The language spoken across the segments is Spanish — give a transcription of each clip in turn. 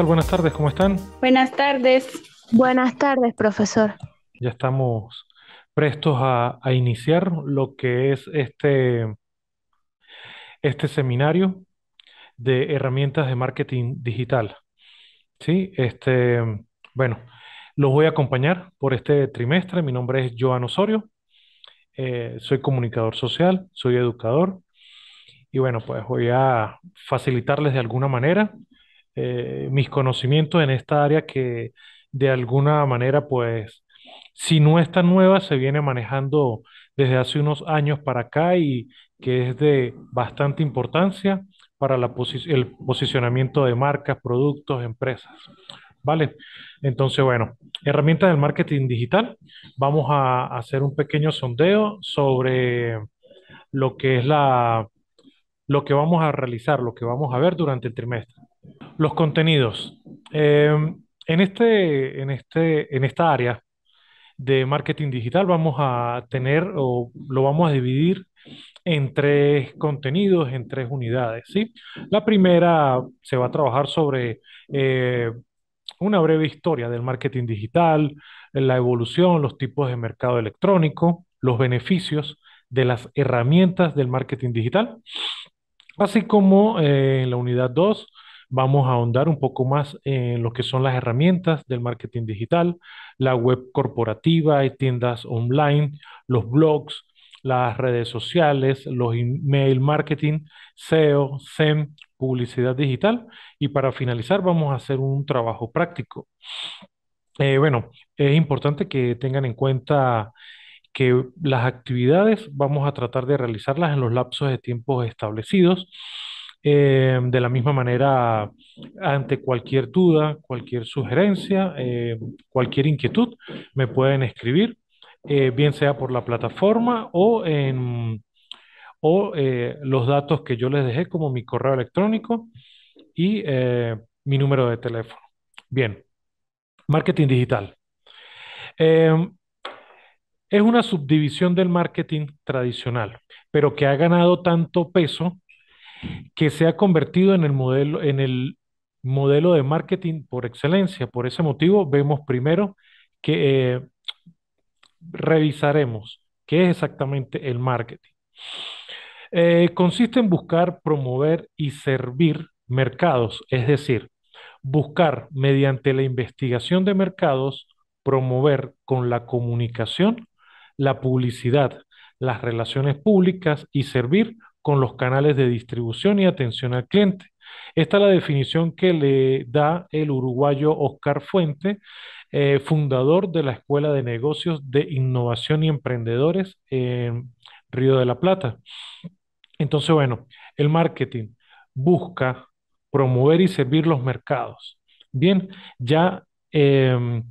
Buenas tardes, ¿cómo están? Buenas tardes. Buenas tardes, profesor. Ya estamos prestos a, iniciar lo que es este, este seminario de herramientas de marketing digital. Sí, este, bueno, los voy a acompañar por este trimestre. Mi nombre es Joan Osorio. Eh, soy comunicador social, soy educador. Y bueno, pues voy a facilitarles de alguna manera eh, mis conocimientos en esta área que de alguna manera, pues, si no es tan nueva, se viene manejando desde hace unos años para acá y que es de bastante importancia para la el posicionamiento de marcas, productos, empresas. ¿Vale? Entonces, bueno, herramientas del marketing digital. Vamos a hacer un pequeño sondeo sobre lo que es la, lo que vamos a realizar, lo que vamos a ver durante el trimestre. Los contenidos. Eh, este, en, este, en, esta área de marketing digital vamos a tener o lo vamos a dividir en tres contenidos, en tres unidades. ¿sí? La primera se va a trabajar sobre eh, una breve historia del marketing digital, la evolución, los tipos de mercado electrónico, los beneficios de las herramientas del marketing digital, así como eh, en la unidad 2 Vamos a ahondar un poco más en lo que son las herramientas del marketing digital, la web corporativa y tiendas online, los blogs, las redes sociales, los email marketing, SEO, SEM, publicidad digital. Y para finalizar, vamos a hacer un trabajo práctico. Eh, bueno, es importante que tengan en cuenta que las actividades vamos a tratar de realizarlas en los lapsos de tiempo establecidos Em, de la misma manera, ante cualquier duda, cualquier sugerencia, em, cualquier inquietud, me pueden escribir, eh, bien sea por la plataforma o en o, eh, los datos que yo les dejé como mi correo electrónico y eh, mi número de teléfono. Bien, marketing digital. Em, es una subdivisión del marketing tradicional, pero que ha ganado tanto peso que se ha convertido en el modelo, en el modelo de marketing por excelencia. Por ese motivo, vemos primero que eh, revisaremos qué es exactamente el marketing. Eh, consiste en buscar, promover y servir mercados, es decir, buscar mediante la investigación de mercados, promover con la comunicación, la publicidad, las relaciones públicas y servir con los canales de distribución y atención al cliente. Esta es la definición que le da el uruguayo Oscar Fuente, eh, fundador de la Escuela de Negocios de Innovación y Emprendedores en Río de la Plata. Entonces, bueno, el marketing busca promover y servir los mercados. Bien, ya em,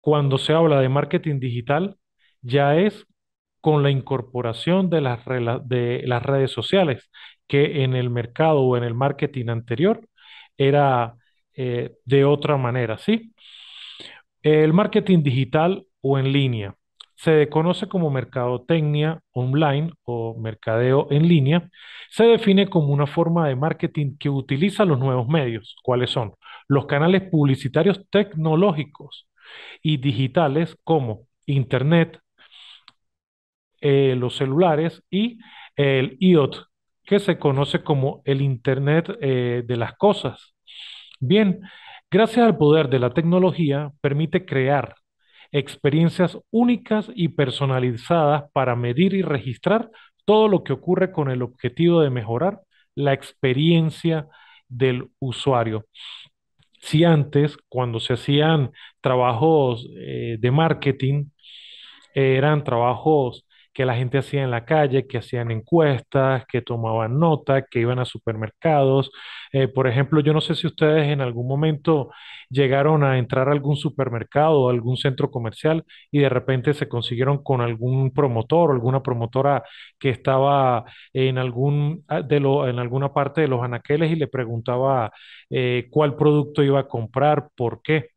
cuando se habla de marketing digital, ya es con la incorporación de las, de las redes sociales, que en el mercado o en el marketing anterior era eh, de otra manera, ¿sí? El marketing digital o en línea se conoce como mercadotecnia online o mercadeo en línea, se define como una forma de marketing que utiliza los nuevos medios. ¿Cuáles son? Los canales publicitarios tecnológicos y digitales como Internet, eh, los celulares y el IoT, que se conoce como el Internet eh, de las Cosas. Bien, gracias al poder de la tecnología permite crear experiencias únicas y personalizadas para medir y registrar todo lo que ocurre con el objetivo de mejorar la experiencia del usuario. Si antes, cuando se hacían trabajos eh, de marketing, eran trabajos que la gente hacía en la calle, que hacían encuestas, que tomaban nota, que iban a supermercados. Eh, por ejemplo, yo no sé si ustedes en algún momento llegaron a entrar a algún supermercado o algún centro comercial y de repente se consiguieron con algún promotor o alguna promotora que estaba en, algún, ah, de en alguna parte de los anaqueles y le preguntaba eh, cuál producto iba a comprar, por qué.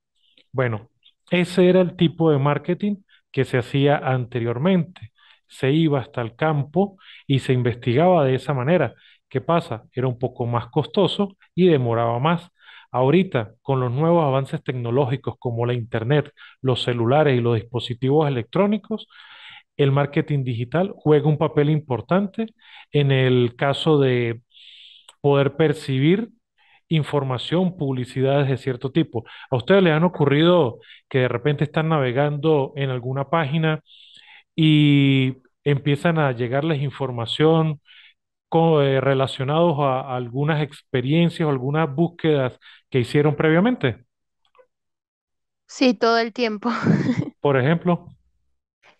Bueno, ese era el tipo de marketing que se hacía anteriormente se iba hasta el campo y se investigaba de esa manera. ¿Qué pasa? Era un poco más costoso y demoraba más. Ahorita, con los nuevos avances tecnológicos como la Internet, los celulares y los dispositivos electrónicos, el marketing digital juega un papel importante en el caso de poder percibir información, publicidades de cierto tipo. ¿A ustedes les han ocurrido que de repente están navegando en alguna página y empiezan a llegarles información eh, relacionados a, algunas experiencias o algunas búsquedas que hicieron previamente. Sí, todo el tiempo. Por ejemplo.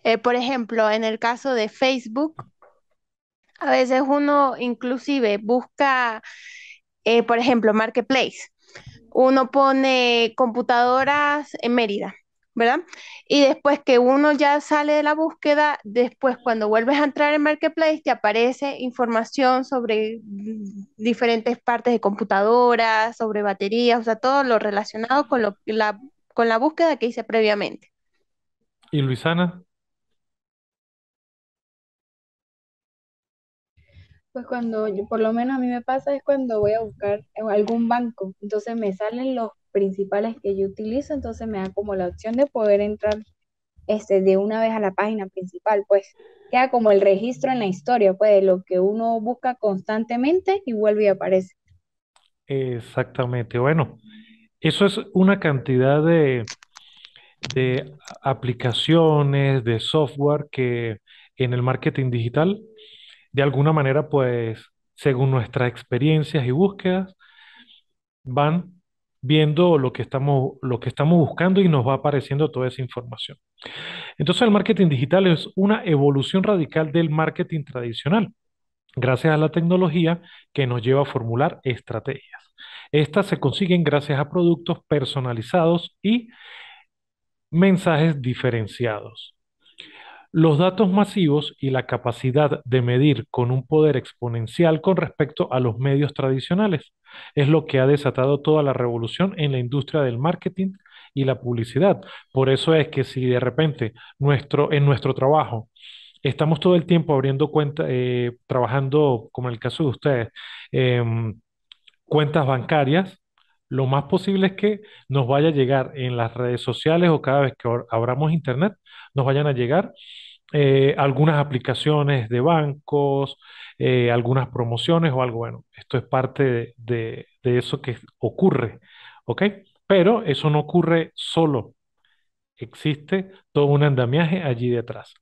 Eh, por ejemplo, en el caso de Facebook, a veces uno inclusive busca, eh, por ejemplo, Marketplace. Uno pone computadoras en Mérida ¿verdad? Y después que uno ya sale de la búsqueda, después cuando vuelves a entrar en Marketplace te aparece información sobre mm, diferentes partes de computadoras, sobre baterías, o sea, todo lo relacionado con, con la búsqueda que hice previamente. ¿Y Luisana? Pues cuando, por lo menos a mí me pasa es cuando voy a buscar algún banco, entonces me salen los principales que yo utilizo, entonces me da como la opción de poder entrar este, de una vez a la página principal, pues queda como el registro en la historia, pues de lo que uno busca constantemente y vuelve y aparece. Exactamente, bueno, eso es una cantidad de, de aplicaciones, de software que en el marketing digital de alguna manera, pues, según nuestras experiencias y búsquedas, van viendo lo que estamos, lo que estamos buscando y nos va apareciendo toda esa información. Entonces el marketing digital es una evolución radical del marketing tradicional, gracias a la tecnología que nos lleva a formular estrategias. Estas se consiguen gracias a productos personalizados y mensajes diferenciados. Los datos masivos y la capacidad de medir con un poder exponencial con respecto a los medios tradicionales es lo que ha desatado toda la revolución en la industria del marketing y la publicidad. Por eso es que si de repente nuestro, en nuestro trabajo estamos todo el tiempo abriendo cuentas, eh, trabajando, como en el caso de ustedes, em, cuentas bancarias, lo más posible es que nos vaya a llegar en las redes sociales o cada vez que abramos internet, nos vayan a llegar eh, algunas aplicaciones de bancos, eh, algunas promociones o algo. Bueno, esto es parte de, eso que ocurre, ¿ok? Pero eso no ocurre solo. Existe todo un andamiaje allí detrás.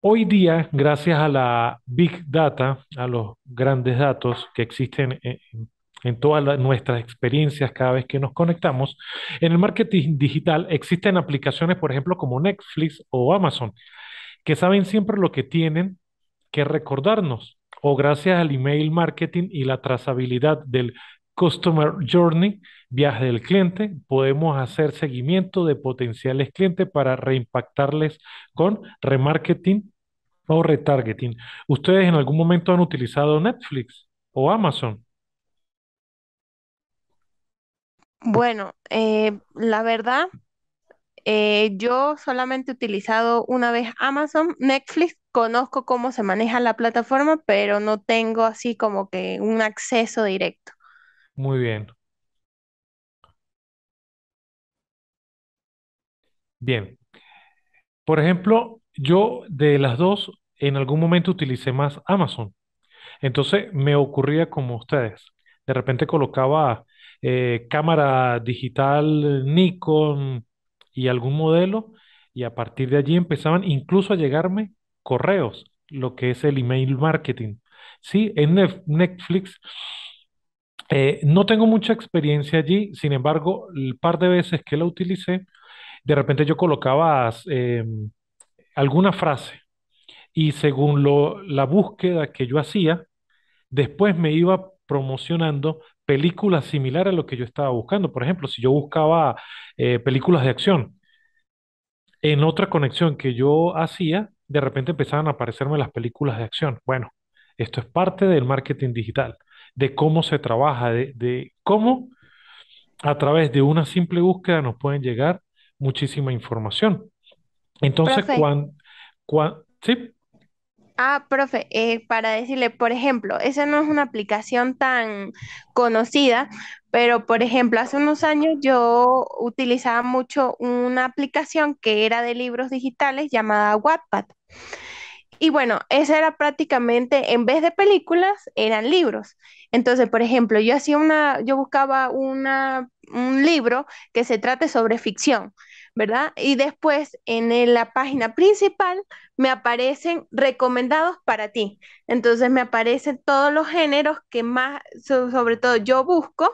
Hoy día, gracias a la Big Data, a los grandes datos que existen en en todas nuestras experiencias cada vez que nos conectamos. En el marketing digital existen aplicaciones, por ejemplo, como Netflix o Amazon, que saben siempre lo que tienen que recordarnos o gracias al email marketing y la trazabilidad del Customer Journey, viaje del cliente, podemos hacer seguimiento de potenciales clientes para reimpactarles con remarketing o retargeting. ¿Ustedes en algún momento han utilizado Netflix o Amazon? Bueno, eh, la verdad, eh, yo solamente he utilizado una vez Amazon, Netflix, conozco cómo se maneja la plataforma, pero no tengo así como que un acceso directo. Muy bien. Bien. Por ejemplo, yo de las dos, en algún momento utilicé más Amazon. Entonces me ocurría como ustedes. De repente colocaba eh, cámara digital Nikon y algún modelo, y a partir de allí empezaban incluso a llegarme correos, lo que es el email marketing. Sí, en Netflix eh, no tengo mucha experiencia allí, sin embargo, el par de veces que la utilicé, de repente yo colocaba em, alguna frase y según lo, la búsqueda que yo hacía, después me iba promocionando películas similar a lo que yo estaba buscando. Por ejemplo, si yo buscaba eh, películas de acción, en otra conexión que yo hacía, de repente empezaban a aparecerme las películas de acción. Bueno, esto es parte del marketing digital, de cómo se trabaja, de, cómo a través de una simple búsqueda nos pueden llegar muchísima información. Entonces, cuando... sí. Ah, profe, eh, para decirle, por ejemplo, esa no es una aplicación tan conocida, pero por ejemplo, hace unos años yo utilizaba mucho una aplicación que era de libros digitales llamada Wattpad. Y bueno, esa era prácticamente, en vez de películas, eran libros. Entonces, por ejemplo, yo hacía una, yo buscaba un libro que se trate sobre ficción, ¿verdad? Y después en la página principal me aparecen recomendados para ti. Entonces me aparecen todos los géneros que más, sobre todo yo busco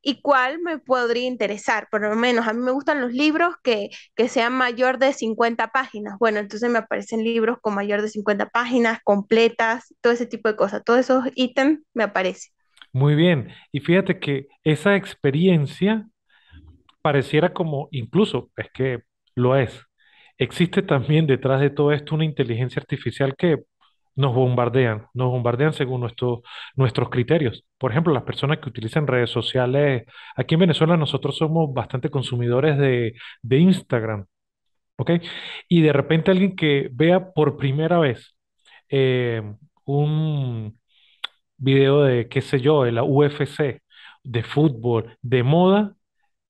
y cuál me podría interesar. Por lo menos a mí me gustan los libros que, que sean mayor de 50 páginas. Bueno, entonces me aparecen libros con mayor de 50 páginas, completas, todo ese tipo de cosas. Todos esos ítems me aparecen. Muy bien. Y fíjate que esa experiencia pareciera como, incluso, es que lo es, Existe también detrás de todo esto una inteligencia artificial que nos bombardean, nos bombardean según nuestros criterios. Por ejemplo, las personas que utilizan redes sociales, aquí en Venezuela nosotros somos bastante consumidores de, Instagram, ¿ok? Y de repente alguien que vea por primera vez eh, un video de, qué sé yo, de la UFC, de fútbol, de moda,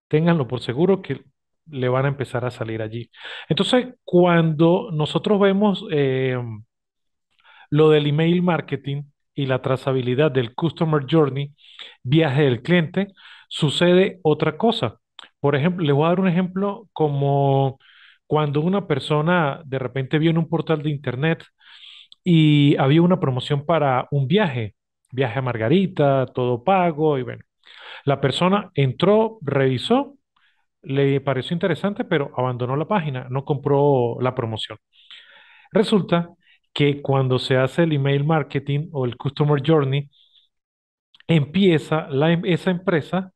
ténganlo por seguro que le van a empezar a salir allí. Entonces, cuando nosotros vemos eh, lo del email marketing y la trazabilidad del Customer Journey, viaje del cliente, sucede otra cosa. Por ejemplo, les voy a dar un ejemplo como cuando una persona de repente vio en un portal de internet y había una promoción para un viaje, viaje a Margarita, todo pago y bueno. La persona entró, revisó le pareció interesante, pero abandonó la página, no compró la promoción. Resulta que cuando se hace el email marketing o el customer journey, empieza la, em, esa empresa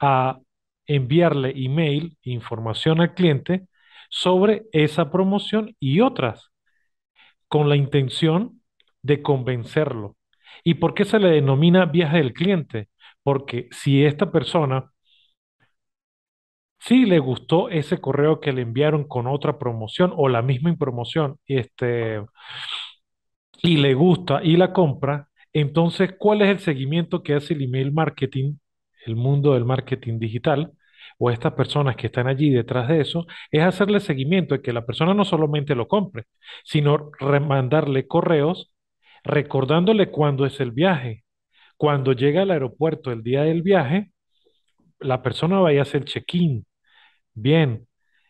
a enviarle email, información al cliente sobre esa promoción y otras, con la intención de convencerlo. ¿Y por qué se le denomina viaje del cliente? Porque si esta persona si le gustó ese correo que le enviaron con otra promoción o la misma promoción este, y le gusta y la compra, entonces, ¿cuál es el seguimiento que hace el email marketing, el mundo del marketing digital? o estas personas que están allí detrás de eso, es hacerle seguimiento de que la persona no solamente lo compre, sino remandarle correos recordándole cuándo es el viaje. Cuando llega al aeropuerto el día del viaje, la persona vaya a hacer check-in, Bien.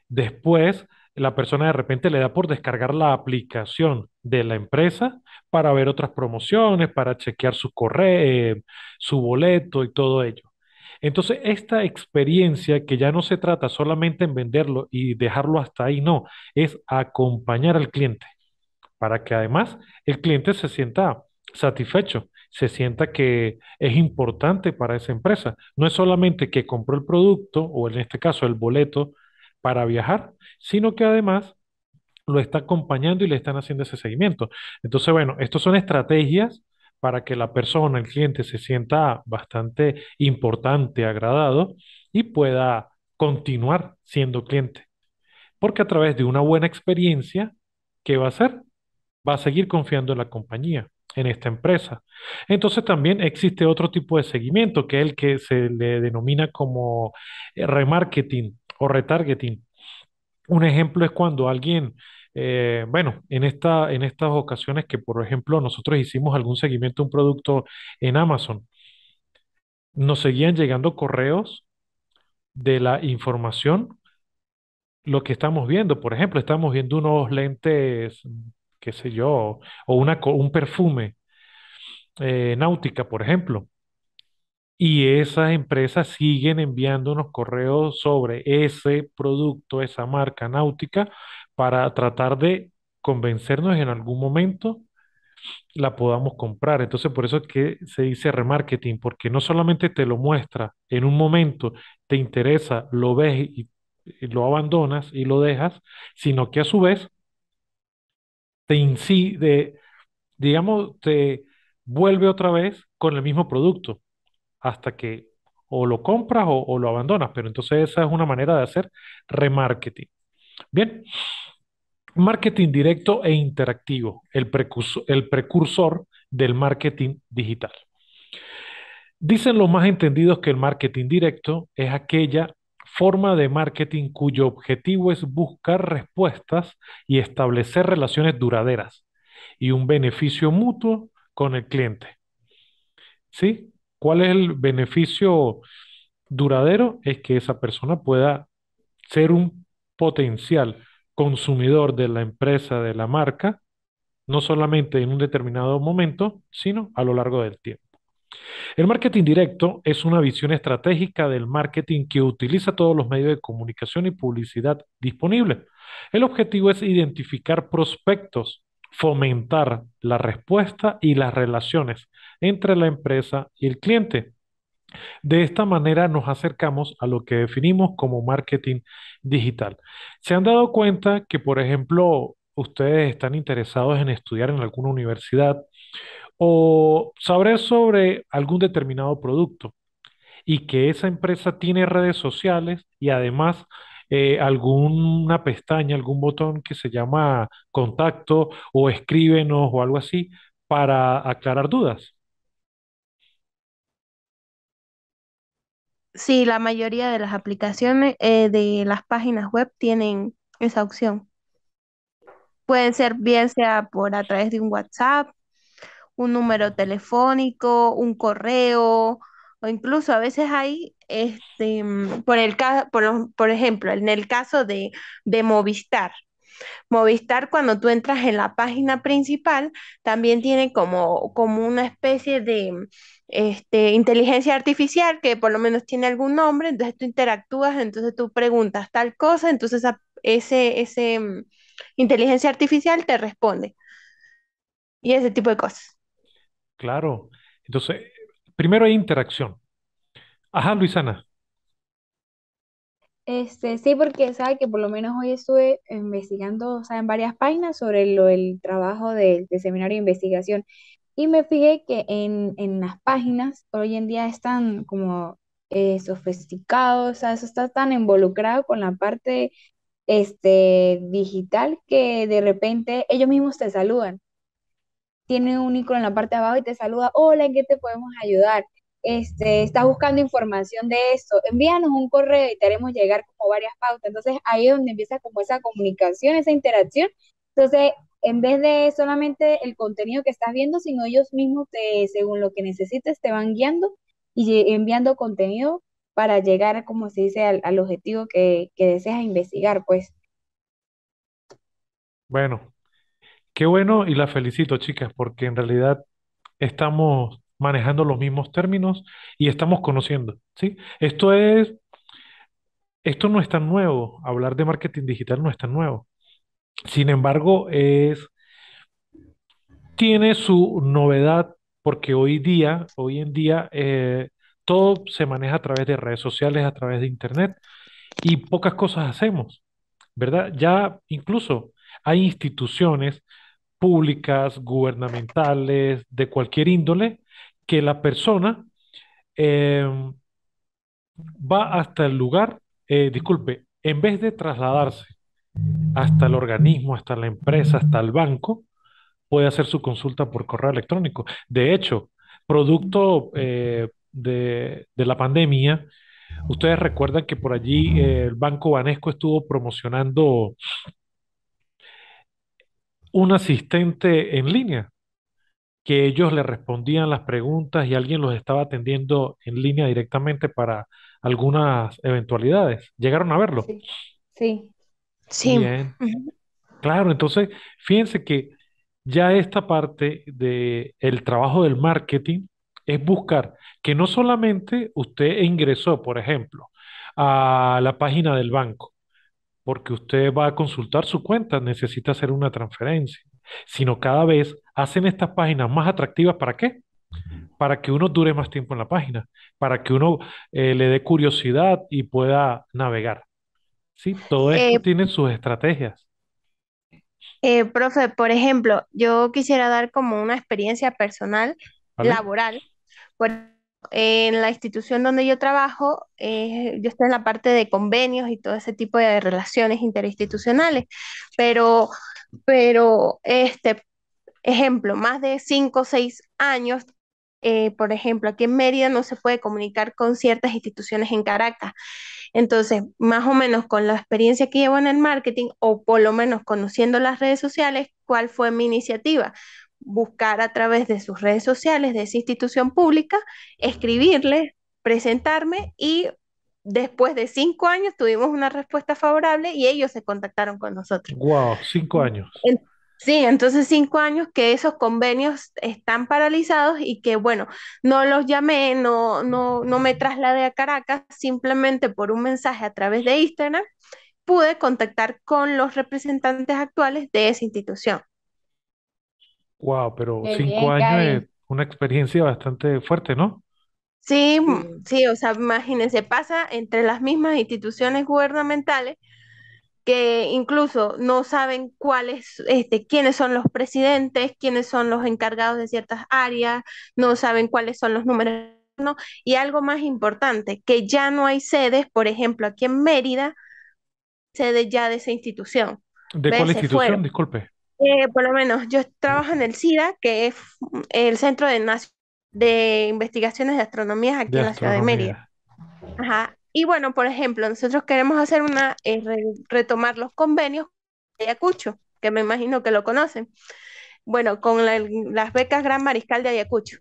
Después, la persona de repente le da por descargar la aplicación de la empresa para ver otras promociones, para chequear su correo, eh, su boleto y todo ello. Entonces, esta experiencia que ya no se trata solamente en venderlo y dejarlo hasta ahí, no, es acompañar al cliente para que además el cliente se sienta satisfecho se sienta que es importante para esa empresa. No es solamente que compró el producto o en este caso el boleto para viajar, sino que además lo está acompañando y le están haciendo ese seguimiento. Entonces, bueno, estas son estrategias para que la persona, el cliente, se sienta bastante importante, agradado y pueda continuar siendo cliente. Porque a través de una buena experiencia, ¿qué va a hacer? Va a seguir confiando en la compañía en esta empresa. Entonces también existe otro tipo de seguimiento, que es el que se le denomina como eh, remarketing o retargeting. Un ejemplo es cuando alguien, eh, bueno, en, esta, en estas ocasiones que, por ejemplo, nosotros hicimos algún seguimiento de un producto en Amazon, nos seguían llegando correos de la información, lo que estamos viendo, por ejemplo, estamos viendo unos lentes qué sé yo, o, una, un perfume, eh, náutica, por ejemplo. Y esas empresas siguen enviando unos correos sobre ese producto, esa marca náutica, para tratar de convencernos en algún momento la podamos comprar. Entonces, por eso es que se dice remarketing, porque no solamente te lo muestra en un momento, te interesa, lo ves y lo abandonas y lo dejas, sino que a su vez te incide, digamos, te vuelve otra vez con el mismo producto hasta que o lo compras o, lo abandonas, pero entonces esa es una manera de hacer remarketing. Bien, marketing directo e interactivo, el el precursor del marketing digital. Dicen los más entendidos que el marketing directo es aquella forma de marketing cuyo objetivo es buscar respuestas y establecer relaciones duraderas y un beneficio mutuo con el cliente. ¿Sí? ¿Cuál es el beneficio duradero? Es que esa persona pueda ser un potencial consumidor de la empresa, de la marca, no solamente en un determinado momento, sino a lo largo del tiempo. El marketing directo es una visión estratégica del marketing que utiliza todos los medios de comunicación y publicidad disponibles. El objetivo es identificar prospectos, fomentar la respuesta y las relaciones entre la empresa y el cliente. De esta manera nos acercamos a lo que definimos como marketing digital. ¿Se han dado cuenta que, por ejemplo, ustedes están interesados en estudiar en alguna universidad? o saber sobre algún determinado producto y que esa empresa tiene redes sociales y además eh, alguna pestaña, algún botón que se llama contacto o escríbenos o algo así para aclarar dudas. Sí, la mayoría de las aplicaciones eh, de las páginas web tienen esa opción. Pueden ser bien sea por a través de un WhatsApp un número telefónico, un correo, o incluso a veces hay, este, por, el, ejemplo, en el caso de, Movistar, Movistar, cuando tú entras en la página principal, también tiene como, como una especie de este, inteligencia artificial que por lo menos tiene algún nombre, entonces tú interactúas, entonces tú preguntas tal cosa, entonces esa ese, mm, inteligencia artificial te responde. Y ese tipo de cosas. Claro. Entonces, primero hay interacción. Ajá, Luisana. Este, sí, porque sabe que por lo menos hoy estuve investigando, o sea, en varias páginas sobre lo, el trabajo del seminario de investigación y me fijé que en, las páginas hoy en día están como eh, sofisticados, o sea, eso está tan involucrado con la parte este, digital que de repente ellos mismos te saludan tiene un icono en la parte de abajo y te saluda, hola, ¿en qué te podemos ayudar? Este, estás buscando información de esto, envíanos un correo y te haremos llegar como varias pautas. Entonces ahí es donde empieza como esa comunicación, esa interacción. Entonces, en vez de solamente el contenido que estás viendo, sino ellos mismos, te, según lo que necesites, te van guiando y enviando contenido para llegar, como se dice, al, objetivo que, que, deseas investigar, pues. Bueno, Qué bueno y la felicito, chicas, porque en realidad estamos manejando los mismos términos y estamos conociendo, ¿sí? Esto es, esto no es tan nuevo, hablar de marketing digital no es tan nuevo. Sin embargo, es, tiene su novedad porque hoy día, hoy en día, eh, todo se maneja a través de redes sociales, a través de internet y pocas cosas hacemos, ¿verdad? Ya incluso hay instituciones públicas, gubernamentales, de cualquier índole, que la persona eh, va hasta el lugar, eh, disculpe, en vez de trasladarse hasta el organismo, hasta la empresa, hasta el banco, puede hacer su consulta por correo electrónico. De hecho, producto eh, de, de, la pandemia, ustedes recuerdan que por allí el Banco Banesco estuvo promocionando un asistente en línea, que ellos le respondían las preguntas y alguien los estaba atendiendo en línea directamente para algunas eventualidades. ¿Llegaron a verlo? Sí. Sí. Bien. Claro, entonces, fíjense que ya esta parte del el trabajo del marketing es buscar que no solamente usted ingresó, por ejemplo, a la página del banco, porque usted va a consultar su cuenta, necesita hacer una transferencia, sino cada vez hacen estas páginas más atractivas para qué? Para que uno dure más tiempo en la página, para que uno eh, le dé curiosidad y pueda navegar. Sí, todo eh, esto tiene sus estrategias. Eh, profe, por ejemplo, yo quisiera dar como una experiencia personal, laboral. Por en la institución donde yo trabajo, eh, yo estoy en la parte de convenios y todo ese tipo de relaciones interinstitucionales, pero, pero este ejemplo, más de cinco o seis años, eh, por ejemplo, aquí en Mérida no se puede comunicar con ciertas instituciones en Caracas. Entonces, más o menos con la experiencia que llevo en el marketing o por lo menos conociendo las redes sociales, ¿cuál fue mi iniciativa? buscar a través de sus redes sociales de esa institución pública, escribirle, presentarme y después de cinco años tuvimos una respuesta favorable y ellos se contactaron con nosotros. ¡Wow! Cinco años. Sí, entonces cinco años que esos convenios están paralizados y que, bueno, no los llamé, no, no, no me trasladé a Caracas, simplemente por un mensaje a través de Instagram pude contactar con los representantes actuales de esa institución. Wow, pero cinco años es una experiencia bastante fuerte, ¿no? Sí, sí, o sea, imagínense, pasa entre las mismas instituciones gubernamentales que incluso no saben cuáles, este, quiénes son los presidentes, quiénes son los encargados de ciertas áreas, no saben cuáles son los números. Y algo más importante, que ya no hay sedes, por ejemplo, aquí en Mérida, sede ya de esa institución. ¿De cuál institución? Disculpe. Eh, por lo menos yo trabajo en el SIDA, que es el Centro de, de Investigaciones de Astronomía aquí en la ciudad de Mérida. Y bueno, por ejemplo, nosotros queremos hacer una, eh, retomar los convenios de Ayacucho, que me imagino que lo conocen bueno, con las becas Gran Mariscal de Ayacucho.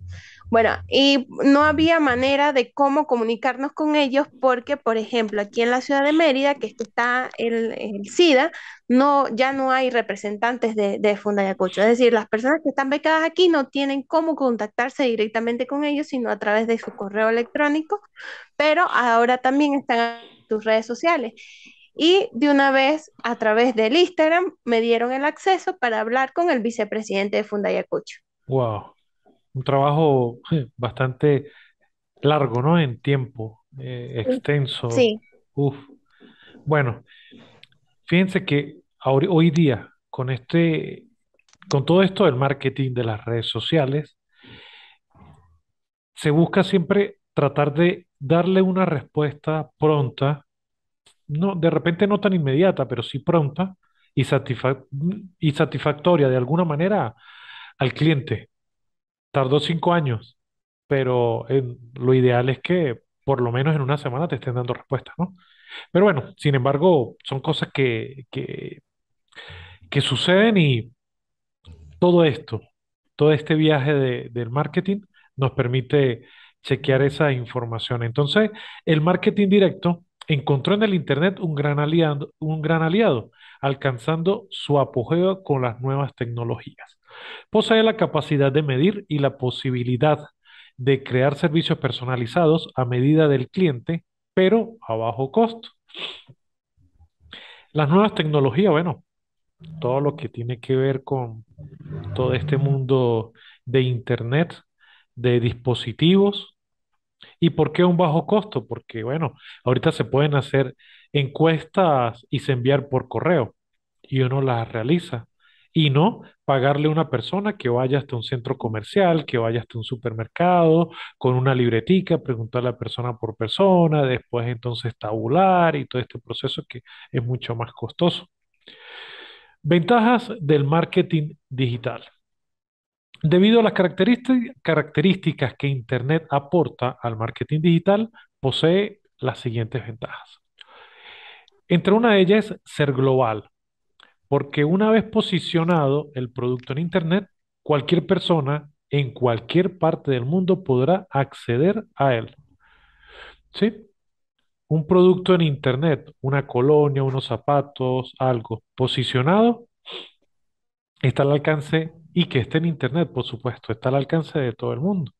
Bueno, y no había manera de cómo comunicarnos con ellos porque, por ejemplo, aquí en la ciudad de Mérida, que este está el, el SIDA, no, ya no hay representantes de, de Funda Ayacucho. Es decir, las personas que están becadas aquí no tienen cómo contactarse directamente con ellos, sino a través de su correo electrónico, pero ahora también están en sus redes sociales y de una vez a través del Instagram me dieron el acceso para hablar con el vicepresidente de Fundayacucho. Wow, un trabajo bastante largo, ¿no? En tiempo, eh, extenso. Sí. Uf. Bueno, fíjense que hoy día con este, con todo esto del marketing de las redes sociales, se busca siempre tratar de darle una respuesta pronta no, de repente no tan inmediata, pero sí pronta y, satisfactoria de alguna manera al cliente. Tardó cinco años, pero lo ideal es que por lo menos en una semana te estén dando respuesta ¿no? Pero bueno, sin embargo, son cosas que, que, que suceden y todo esto, todo este viaje de, del marketing nos permite chequear esa información. Entonces, el marketing directo encontró en el Internet un gran, aliado, un gran aliado, alcanzando su apogeo con las nuevas tecnologías. Posee la capacidad de medir y la posibilidad de crear servicios personalizados a medida del cliente, pero a bajo costo. Las nuevas tecnologías, bueno, todo lo que tiene que ver con todo este mundo de Internet, de dispositivos, ¿Y por qué un bajo costo? Porque, bueno, ahorita se pueden hacer encuestas y se enviar por correo y uno las realiza. Y no pagarle a una persona que vaya hasta un centro comercial, que vaya hasta un supermercado, con una libretica, preguntarle a la persona por persona, después entonces tabular y todo este proceso que es mucho más costoso. Ventajas del marketing digital. Debido a las características que Internet aporta al marketing digital, posee las siguientes ventajas. Entre una de ellas es ser global, porque una vez posicionado el producto en Internet, cualquier persona en cualquier parte del mundo podrá acceder a él. Un producto en Internet, una colonia, unos zapatos, algo posicionado, está al alcance y que esté en Internet, por supuesto, está al alcance de todo el mundo.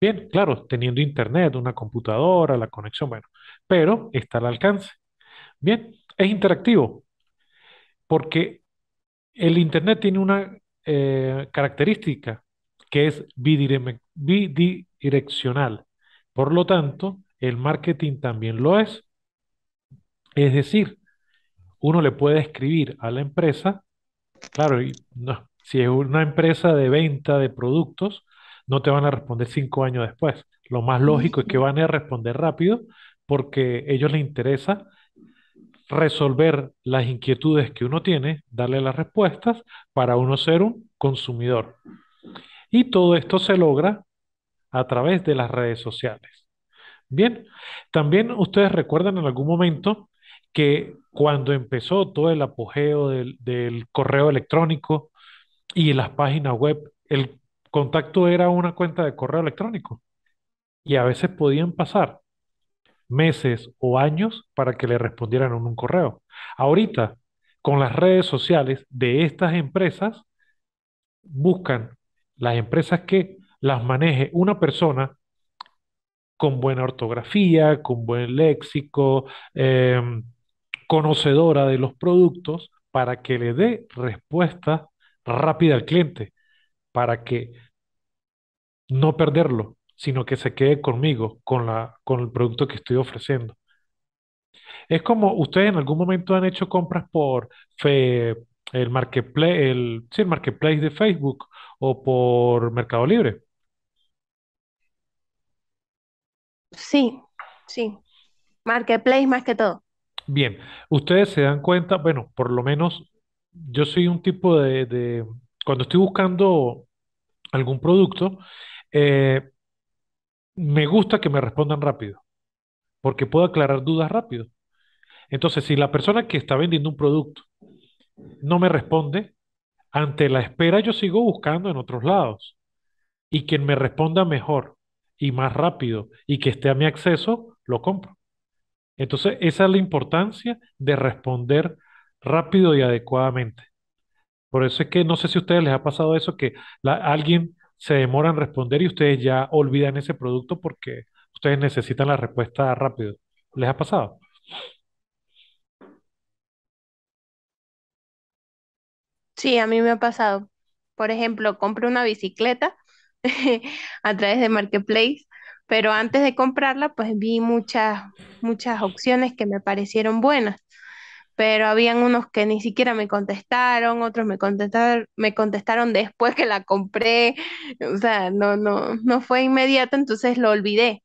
Bien, claro, teniendo Internet, una computadora, la conexión, bueno, pero está al alcance. Bien, es interactivo, porque el Internet tiene una eh, característica que es bidireccional. Por lo tanto, el marketing también lo es. Es decir, uno le puede escribir a la empresa, claro, y no, si es una empresa de venta de productos, no te van a responder cinco años después. Lo más mm. lógico es que van a responder rápido porque a ellos les interesa resolver las inquietudes que uno tiene, darle las respuestas para uno ser un consumidor. Y todo esto se logra a través de las redes sociales. Bien, también ustedes recuerdan en algún momento que cuando empezó todo el apogeo del, del correo electrónico, y en las páginas web. El contacto era una cuenta de correo electrónico y a veces podían pasar meses o años para que le respondieran un correo. Ahorita, con las redes sociales de estas empresas, buscan las empresas que las maneje una persona con buena ortografía, con buen léxico, em, conocedora de los productos, para que le dé respuesta rápida al cliente para que no perderlo, sino que se quede conmigo, con la, con el producto que estoy ofreciendo. Es como ustedes en algún momento han hecho compras por el marketplace, el, sí, el marketplace de Facebook o por Mercado Libre. Sí, sí. Marketplace más que todo. Bien, ustedes se dan cuenta, bueno, por lo menos yo soy un tipo de, cuando estoy buscando algún producto, eh, me gusta que me respondan rápido, porque puedo aclarar dudas rápido. Entonces, si la persona que está vendiendo un producto no me responde, ante la espera yo sigo buscando en otros lados. Y quien me responda mejor y más rápido y que esté a mi acceso, lo compro. Entonces, esa es la importancia de responder rápido y adecuadamente. Por eso es que no sé si a ustedes les ha pasado eso, que alguien se demora en responder y ustedes ya olvidan ese producto porque ustedes necesitan la respuesta rápido. ¿Les ha pasado? Sí, a mí me ha pasado. Por ejemplo, compré una bicicleta a través de Marketplace, pero antes de comprarla, pues vi muchas, muchas opciones que me parecieron buenas pero habían unos que ni siquiera me contestaron, otros me contestaron, me contestaron después que la compré, o sea, no, no, no fue inmediato, entonces lo olvidé.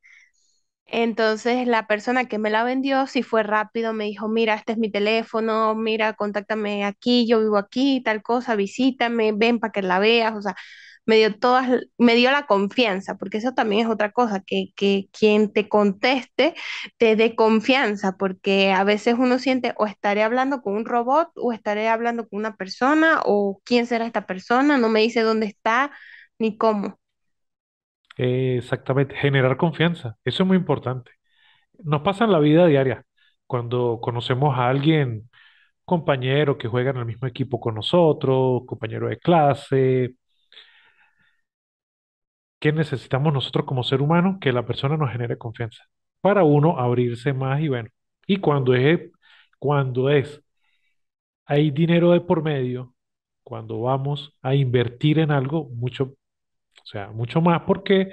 Entonces la persona que me la vendió si fue rápido, me dijo, mira, este es mi teléfono, mira, contáctame aquí, yo vivo aquí, tal cosa, visítame, ven para que la veas, o sea, me dio todas, me dio la confianza, porque eso también es otra cosa, que, que quien te conteste te dé confianza, porque a veces uno siente o estaré hablando con un robot o estaré hablando con una persona o quién será esta persona, no me dice dónde está ni cómo. Exactamente, generar confianza, eso es muy importante. Nos pasa en la vida diaria, cuando conocemos a alguien, compañero que juega en el mismo equipo con nosotros, compañero de clase, ¿Qué necesitamos nosotros como ser humano? Que la persona nos genere confianza para uno abrirse más y bueno. Y cuando es, cuando es, hay dinero de por medio, cuando vamos a invertir en algo, mucho, o sea, mucho más porque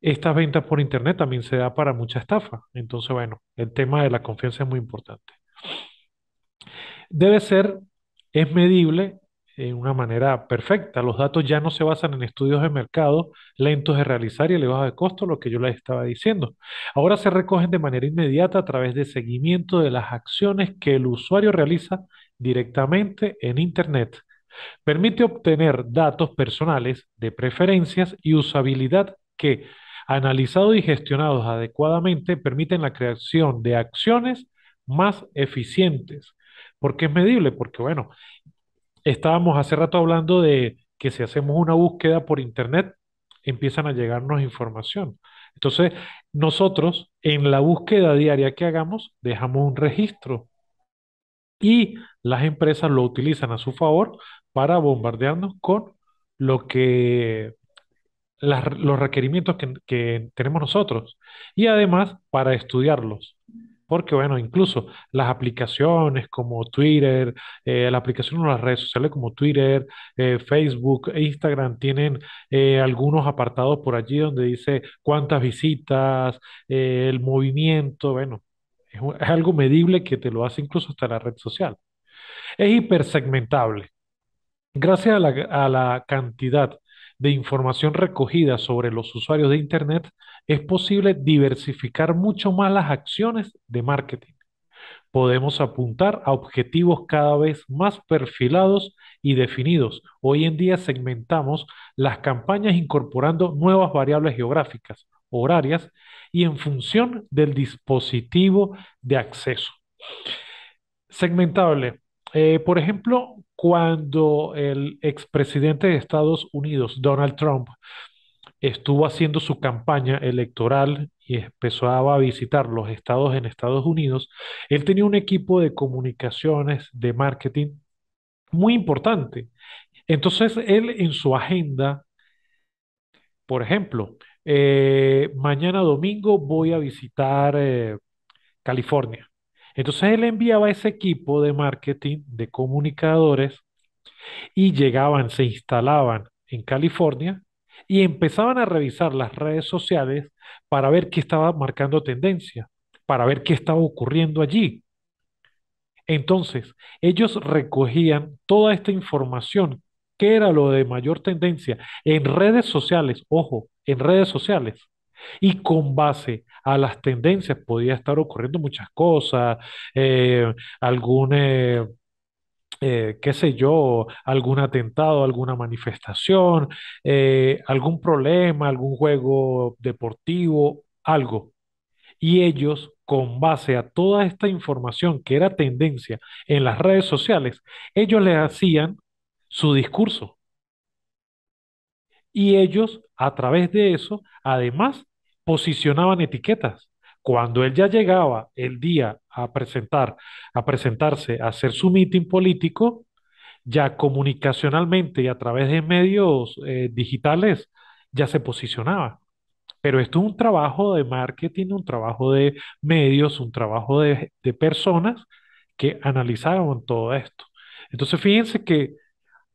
estas ventas por internet también se da para mucha estafa. Entonces, bueno, el tema de la confianza es muy importante. Debe ser, es medible en una manera perfecta. Los datos ya no se basan en estudios de mercado lentos de realizar y elevados de costo, lo que yo les estaba diciendo. Ahora se recogen de manera inmediata a través de seguimiento de las acciones que el usuario realiza directamente en Internet. Permite obtener datos personales de preferencias y usabilidad que, analizados y gestionados adecuadamente, permiten la creación de acciones más eficientes. ¿Por qué es medible? Porque, bueno, estábamos hace rato hablando de que si hacemos una búsqueda por Internet, empiezan a llegarnos información. Entonces, nosotros en la búsqueda diaria que hagamos, dejamos un registro y las empresas lo utilizan a su favor para bombardearnos con lo que los requerimientos que tenemos nosotros y además para estudiarlos. Porque, bueno, incluso las aplicaciones como Twitter, eh, la aplicación de las redes sociales como Twitter, eh, Facebook e Instagram tienen eh, algunos apartados por allí donde dice cuántas visitas, el movimiento, bueno, es, algo medible que te lo hace incluso hasta la red social. Es hipersegmentable. Gracias a la, cantidad de información recogida sobre los usuarios de Internet, es posible diversificar mucho más las acciones de marketing. Podemos apuntar a objetivos cada vez más perfilados y definidos. Hoy en día segmentamos las campañas incorporando nuevas variables geográficas, horarias y en función del dispositivo de acceso. Segmentable. Eh, por ejemplo, cuando el expresidente de Estados Unidos, Donald Trump, estuvo haciendo su campaña electoral y empezaba a visitar los estados en Estados Unidos, él tenía un equipo de comunicaciones, de marketing muy importante. Entonces, él en su agenda, por ejemplo, eh, mañana domingo voy a visitar eh, California. Entonces, él enviaba ese equipo de marketing, de comunicadores, y llegaban, se instalaban en California y empezaban a revisar las redes sociales para ver qué estaba marcando tendencia, para ver qué estaba ocurriendo allí. Entonces, ellos recogían toda esta información, que era lo de mayor tendencia, en redes sociales, ojo, en redes sociales. Y con base a las tendencias podía estar ocurriendo muchas cosas, eh, eh, eh, qué sé yo, algún atentado, alguna manifestación, eh, algún problema, algún juego deportivo, algo. Y ellos, con base a toda esta información que era tendencia en las redes sociales, ellos le hacían su discurso. Y ellos, a través de eso, además, posicionaban etiquetas. Cuando él ya llegaba el día a presentar, a presentarse, a hacer su meeting político, ya comunicacionalmente y a través de medios eh, digitales ya se posicionaba. Pero esto es un trabajo de marketing, un trabajo de medios, un trabajo de, personas que analizaron todo esto. Entonces, fíjense que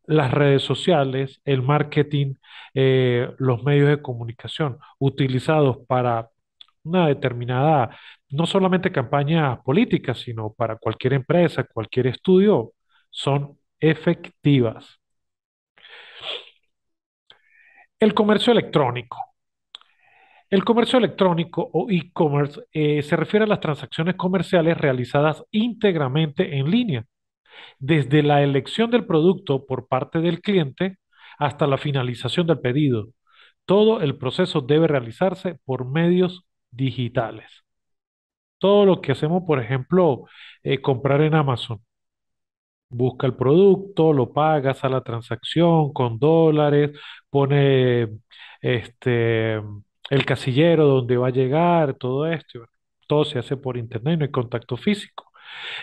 las redes sociales, el marketing, eh, los medios de comunicación utilizados para una determinada no solamente campaña política, sino para cualquier empresa, cualquier estudio, son efectivas. El comercio electrónico. El comercio electrónico o e-commerce eh, se refiere a las transacciones comerciales realizadas íntegramente en línea, desde la elección del producto por parte del cliente hasta la finalización del pedido. Todo el proceso debe realizarse por medios digitales. Todo lo que hacemos, por ejemplo, eh, comprar en Amazon. Busca el producto, lo pagas a la transacción con dólares, pone este, el casillero donde va a llegar, todo esto. Todo se hace por internet, no hay contacto físico.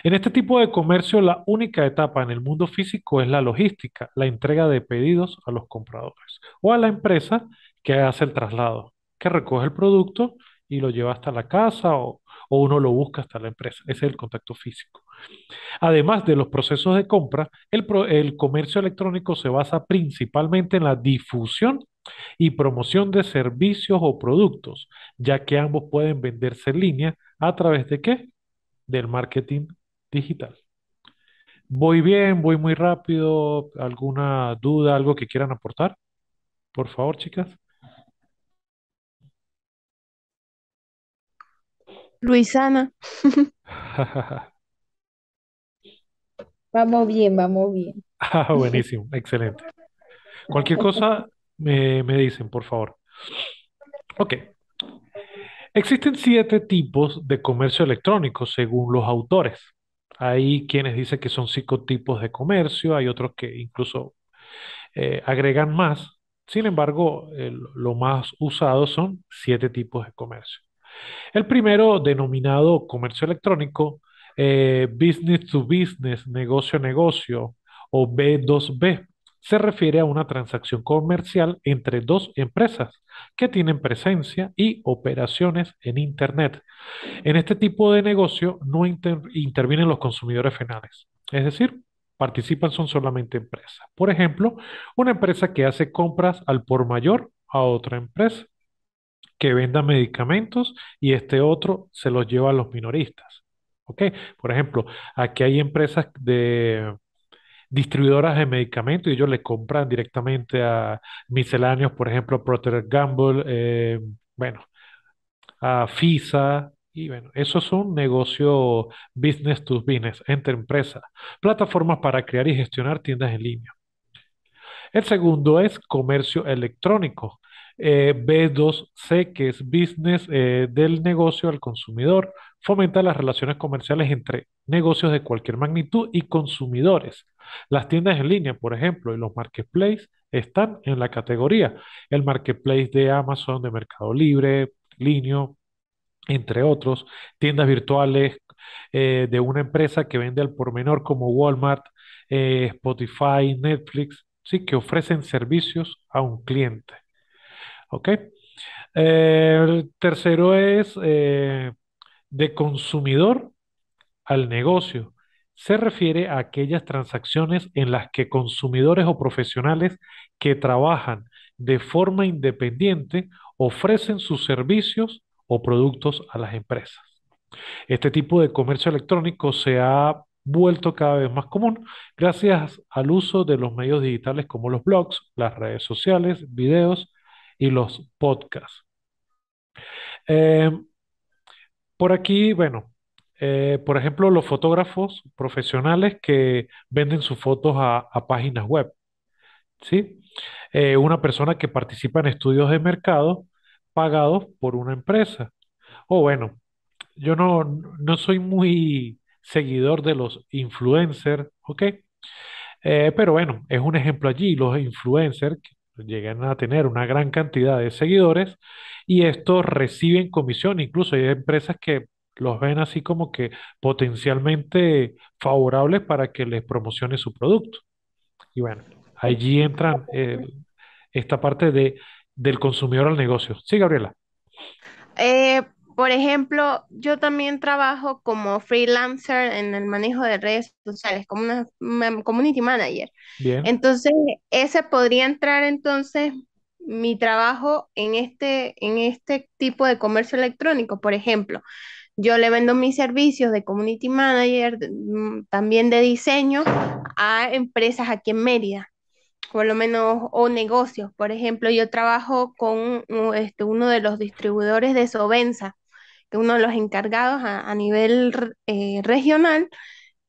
En este tipo de comercio, la única etapa en el mundo físico es la logística, la entrega de pedidos a los compradores o a la empresa que hace el traslado, que recoge el producto y lo lleva hasta la casa o, o uno lo busca hasta la empresa. Ese es el contacto físico. Además de los procesos de compra, el, comercio electrónico se basa principalmente en la difusión y promoción de servicios o productos, ya que ambos pueden venderse en línea a través de qué? Del marketing digital. Voy bien, voy muy rápido. ¿Alguna duda, algo que quieran aportar? Por favor, chicas. Luisana. Vamos bien, vamos bien. Ah, buenísimo, excelente. Cualquier cosa me, dicen, por favor. Ok. Existen siete tipos de comercio electrónico según los autores. Hay quienes dicen que son cinco tipos de comercio, hay otros que incluso eh, agregan más. Sin embargo, eh, lo más usado son siete tipos de comercio. El primero, denominado comercio electrónico, eh, business to business, negocio a negocio o B2B, se refiere a una transacción comercial entre dos empresas que tienen presencia y operaciones en Internet. En este tipo de negocio no intervienen los consumidores finales, es decir, participan son solamente empresas. Por ejemplo, una empresa que hace compras al por mayor a otra empresa que venda medicamentos y este otro se los lleva a los minoristas. ¿Ok? Por ejemplo, aquí hay empresas de distribuidoras de medicamentos y ellos le compran directamente a misceláneos, por ejemplo, Procter Gamble, eh, bueno, a FISA, y bueno, eso es un negocio business to business, entre empresas. Plataformas para crear y gestionar tiendas en línea. El segundo es comercio electrónico. Eh, B2C, que es business eh, del negocio al consumidor, fomenta las relaciones comerciales entre negocios de cualquier magnitud y consumidores. Las tiendas en línea, por ejemplo, y los marketplaces están en la categoría. El marketplace de Amazon, de Mercado Libre, Linio, entre otros, tiendas virtuales eh, de una empresa que vende al por menor como Walmart, Spotify, Netflix, sí, que ofrecen servicios a un cliente. ¿Ok? Eh, el tercero es eh, de consumidor al negocio. Se refiere a aquellas transacciones en las que consumidores o profesionales que trabajan de forma independiente ofrecen sus servicios o productos a las empresas. Este tipo de comercio electrónico se ha vuelto cada vez más común gracias al uso de los medios digitales como los blogs, las redes sociales, videos, y los podcasts. Eh, por aquí, bueno, eh, por ejemplo, los fotógrafos profesionales que venden sus fotos a, páginas web. ¿sí? Eh, una persona que participa en estudios de mercado pagados por una empresa. O bueno, yo no, no soy muy seguidor de los influencers, ¿ok? pero bueno, es un ejemplo allí, los influencers llegan a tener una gran cantidad de seguidores y estos reciben comisión. Incluso hay empresas que los ven así como que potencialmente favorables para que les promocione su producto. Y bueno, allí entra eh, esta parte de, del consumidor al negocio. Sí, Gabriela. Eh, por ejemplo, yo también trabajo como freelancer en el manejo de redes sociales, como una, community manager. Entonces, ese podría entrar entonces mi trabajo en este, en este tipo de comercio electrónico, por ejemplo. Yo le vendo mis servicios de community manager, mm, también de diseño, a empresas aquí en Mérida, por lo menos, o negocios. Por ejemplo, yo trabajo con este, uno de los distribuidores de Sobenza, uno de los encargados a, nivel eh, regional.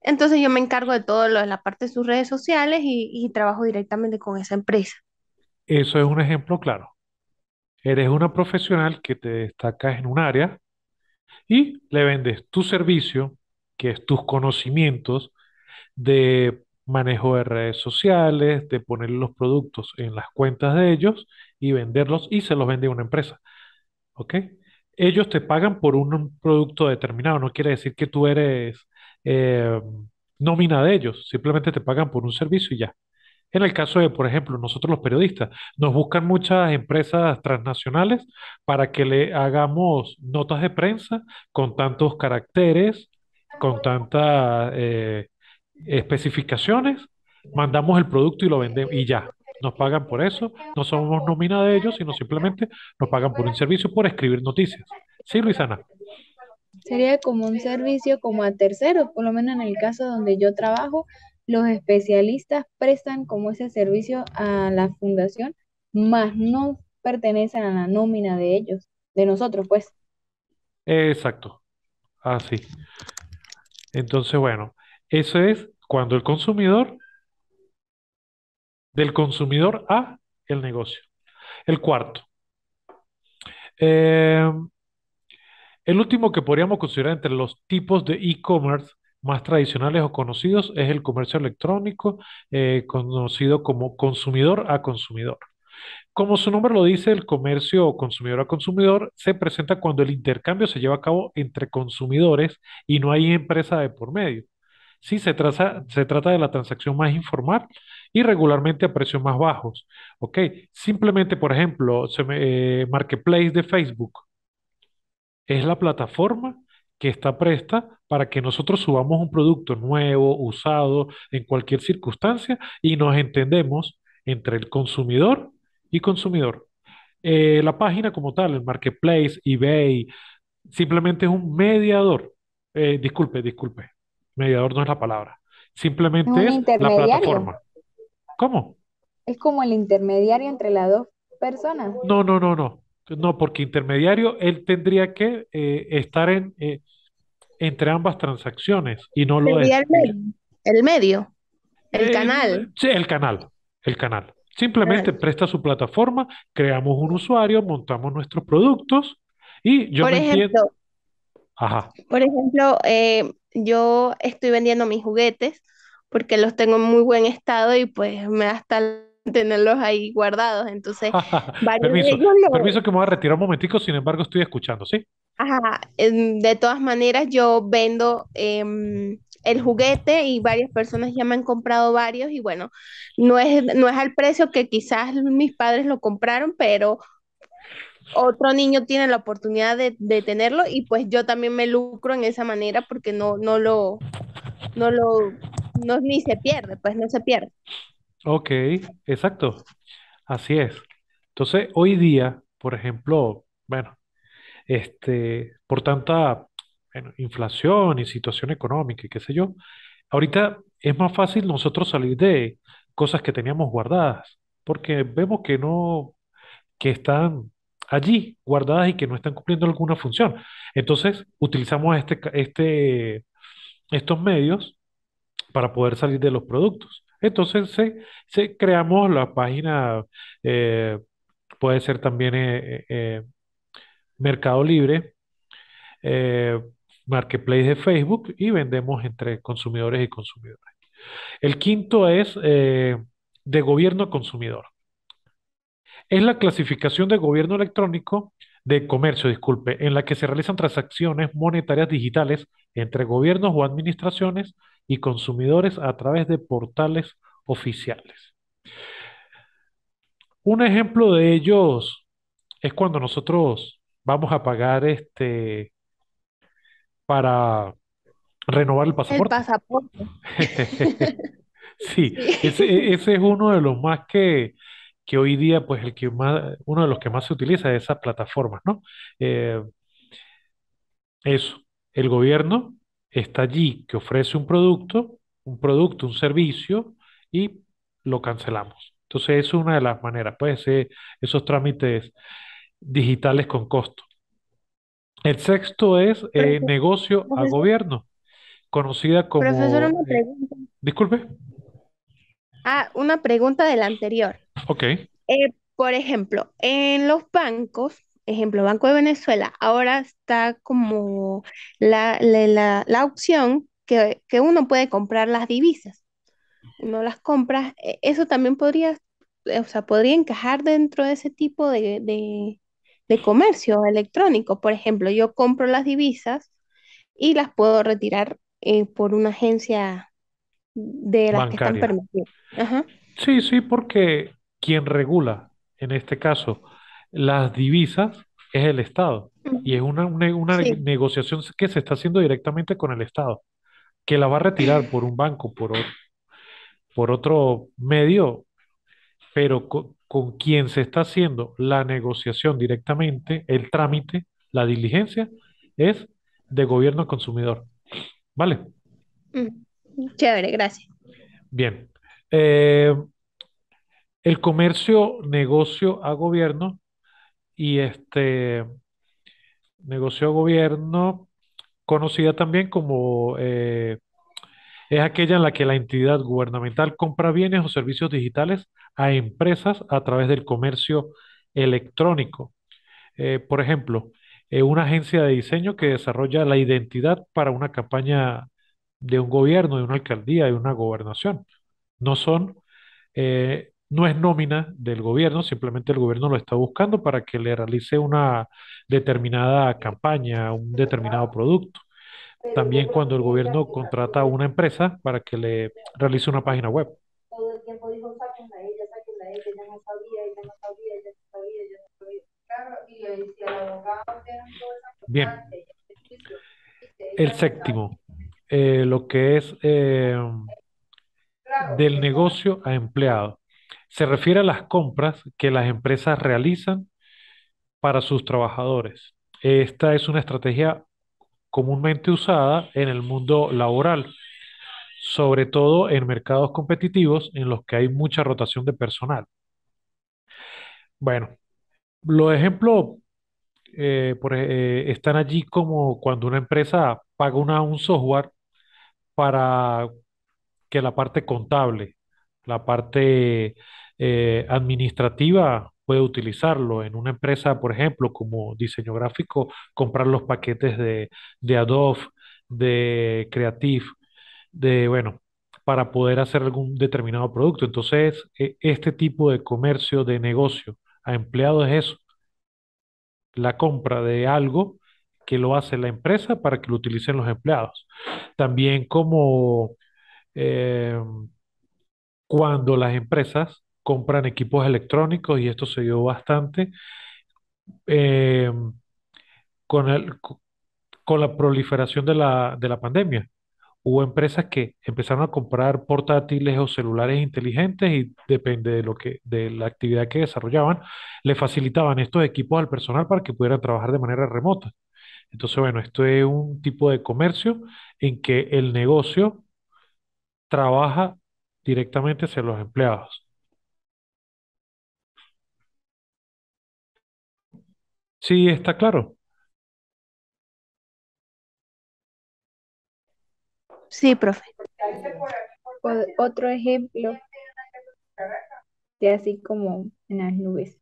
Entonces yo me encargo de todo lo de la parte de sus redes sociales y, trabajo directamente con esa empresa. Eso es un ejemplo claro. Eres una profesional que te destacas en un área y le vendes tu servicio, que es tus conocimientos de manejo de redes sociales, de poner los productos en las cuentas de ellos y venderlos y se los vende una empresa. ¿Ok? ellos te pagan por un producto determinado, no quiere decir que tú eres eh, nómina de ellos, simplemente te pagan por un servicio y ya. En el caso de, por ejemplo, nosotros los periodistas, nos buscan muchas empresas transnacionales para que le hagamos notas de prensa con tantos caracteres, con tantas eh, especificaciones, mandamos el producto y lo vendemos y ya nos pagan por eso, no somos nómina de ellos, sino simplemente nos pagan por un servicio por escribir noticias. ¿Sí, Luisana? Sería como un servicio como a terceros, por lo menos en el caso donde yo trabajo, los especialistas prestan como ese servicio a la fundación, más no pertenecen a la nómina de ellos, de nosotros, pues. Exacto, así. Ah, Entonces, bueno, eso es cuando el consumidor del consumidor a el negocio. El cuarto. Eh, el último que podríamos considerar entre los tipos de e-commerce más tradicionales o conocidos es el comercio electrónico, eh, conocido como consumidor a consumidor. Como su nombre lo dice, el comercio consumidor a consumidor se presenta cuando el intercambio se lleva a cabo entre consumidores y no hay empresa de por medio. Sí, se, se trata de la transacción más informal, y regularmente a precios más bajos. ¿Ok? Simplemente, por ejemplo, se eh, Marketplace de Facebook es la plataforma que está presta para que nosotros subamos un producto nuevo, usado, en cualquier circunstancia y nos entendemos entre el consumidor y consumidor. Eh, la página como tal, el marketplace, eBay, simplemente es un mediador. Eh, disculpe, disculpe, mediador no es la palabra. Simplemente es la plataforma. ¿Cómo? Es como el intermediario entre las dos personas. No, no, no, no. No, porque intermediario él tendría que eh, estar en, eh, entre ambas transacciones y no lo es. El medio, el, eh, canal. Sí, el canal, el canal. Simplemente ah. presta su plataforma, creamos un usuario, montamos nuestros productos y yo por ejemplo, Ajá. Por ejemplo, yo estoy vendiendo mis juguetes porque los tengo en muy buen estado y pues me da hasta tenerlos ahí guardados. Entonces, permiso, permiso que me voy a retirar un momentico, sin embargo estoy escuchando, ¿sí? Ajá, de todas maneras yo vendo em, el juguete y varias personas ya me han comprado varios y bueno, no es, no es al precio que quizás mis padres lo compraron, pero otro niño tiene la oportunidad de, de tenerlo y pues yo también me lucro en esa manera porque no, no lo, no lo no ni se pierde, pues no se pierde. Ok, exacto. Así es. Entonces, hoy día, por ejemplo, bueno, este, por tanta inflación y situación económica y qué sé yo, ahorita es más fácil nosotros salir de cosas que teníamos guardadas, porque vemos que no, que están allí guardadas y que no están cumpliendo alguna función. Entonces, utilizamos este, este, estos medios para poder salir de los productos. Entonces se, creamos la página, eh, puede ser también eh, eh, Mercado Libre, Marketplace de Facebook y vendemos entre consumidores y consumidores. El quinto es de gobierno a consumidor. Es la clasificación de gobierno electrónico de comercio, disculpe, en la que se realizan transacciones monetarias digitales entre gobiernos o administraciones y consumidores a través de portales oficiales. Un ejemplo de ellos es cuando nosotros vamos a pagar este para renovar el pasaporte. El pasaporte. sí, ese, es uno de los más que, que hoy día, pues el que más, uno de los que más se utiliza de esas plataformas, ¿no? Eh, eso, el gobierno está allí que ofrece un producto, un producto, un servicio y lo cancelamos. Entonces, es una de las maneras, Puede ser esos trámites digitales con costo. El sexto es eh, negocio a gobierno, conocida como... Profesor, una eh, pregunta. disculpe. Ah, una pregunta del anterior. Ok. Eh, por ejemplo, en los bancos ejemplo, Banco de Venezuela, ahora está como la, opción que, uno puede comprar las divisas. no las compras, e, eso también podría, eh, o sea, podría encajar dentro de ese tipo de, comercio electrónico. Por ejemplo, yo compro las divisas y las puedo retirar eh, por una agencia de las que están permitidas. Sí, sí, porque quien regula, en este caso, las divisas es el Estado y es una, negociación que se está haciendo directamente con el Estado, que la va a retirar por un banco, por otro, por otro medio, pero con, quien se está haciendo la negociación directamente, el trámite, la diligencia, es de gobierno consumidor. ¿Vale? Chévere, gracias. Bien. Eh, el comercio, negocio a gobierno y este negocio gobierno, conocida también como eh, es aquella en la que la entidad gubernamental compra bienes o servicios digitales a empresas a través del comercio electrónico. Eh, por ejemplo, eh, una agencia de diseño que desarrolla la identidad para una campaña de un gobierno, de una alcaldía, de una gobernación. No son no es nómina del gobierno, simplemente el gobierno lo está buscando para que le realice una determinada campaña, un determinado producto. También cuando el gobierno contrata a una empresa para que le realice una página web. Bien. El séptimo, eh, lo que es eh, del negocio a empleado. Se refiere a las compras que las empresas realizan para sus trabajadores. Esta es una estrategia comúnmente usada en el mundo laboral, sobre todo en mercados competitivos en los que hay mucha rotación de personal. Bueno, los ejemplos eh, eh, están allí como cuando una empresa paga una, un software para que la parte contable la parte eh, administrativa puede utilizarlo. En una empresa, por ejemplo, como diseño gráfico, comprar los paquetes de, Adobe, de Creative, de, bueno, para poder hacer algún determinado producto. Entonces, e, este tipo de comercio, de negocio a empleado es eso, la compra de algo que lo hace la empresa para que lo utilicen los empleados. También como eh, cuando las empresas compran equipos electrónicos, y esto se dio bastante, eh, con, con la proliferación de la, pandemia. Hubo empresas que empezaron a comprar portátiles o celulares inteligentes y depende de lo que, de la actividad que desarrollaban, le facilitaban estos equipos al personal para que pudieran trabajar de manera remota. Entonces, bueno, esto es un tipo de comercio en que el negocio trabaja directamente hacia los empleados. Sí, está claro. Sí, profe. otro ejemplo de así como en las nubes.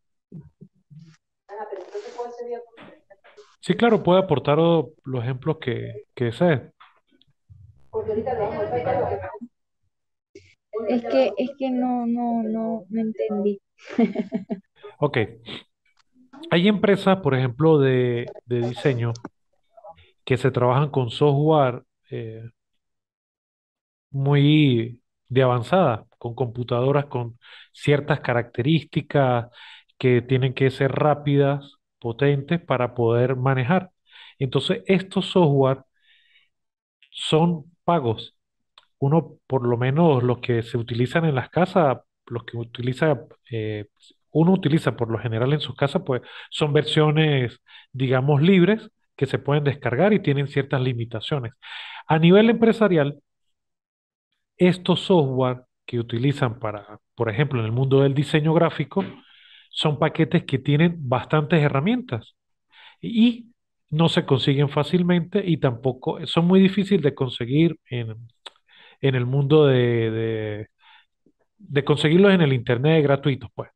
Sí, claro, puede aportar los ejemplos que, que desee. Porque ahorita es que, no, no, no, no entendí. ok. Hay empresas, por ejemplo, de, diseño que se trabajan con software eh, muy de avanzada, con computadoras con ciertas características que tienen que ser rápidas, potentes para poder manejar. Entonces, estos software son pagos uno, por lo menos los que se utilizan en las casas, los que utiliza, eh, uno utiliza por lo general en sus casas, pues son versiones, digamos, libres que se pueden descargar y tienen ciertas limitaciones. A nivel empresarial, estos software que utilizan para, por ejemplo, en el mundo del diseño gráfico, son paquetes que tienen bastantes herramientas y no se consiguen fácilmente y tampoco son muy difíciles de conseguir en, en el mundo de, de, conseguirlos en el Internet gratuitos, pues.